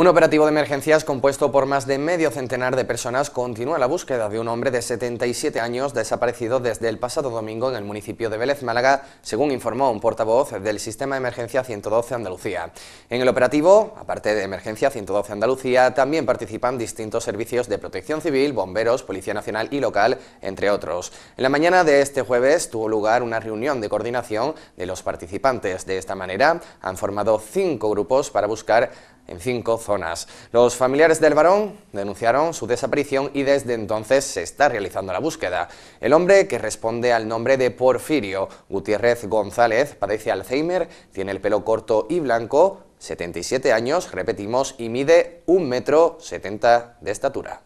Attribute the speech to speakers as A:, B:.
A: Un operativo de emergencias compuesto por más de medio centenar de personas continúa la búsqueda de un hombre de 77 años desaparecido desde el pasado domingo en el municipio de Vélez, Málaga, según informó un portavoz del Sistema de Emergencia 112 Andalucía. En el operativo, aparte de Emergencia 112 Andalucía, también participan distintos servicios de protección civil, bomberos, Policía Nacional y local, entre otros. En la mañana de este jueves tuvo lugar una reunión de coordinación de los participantes. De esta manera, han formado cinco grupos para buscar en cinco zonas. Los familiares del varón denunciaron su desaparición y desde entonces se está realizando la búsqueda. El hombre, que responde al nombre de Porfirio Gutiérrez González, padece Alzheimer, tiene el pelo corto y blanco, 77 años, repetimos, y mide un metro de estatura.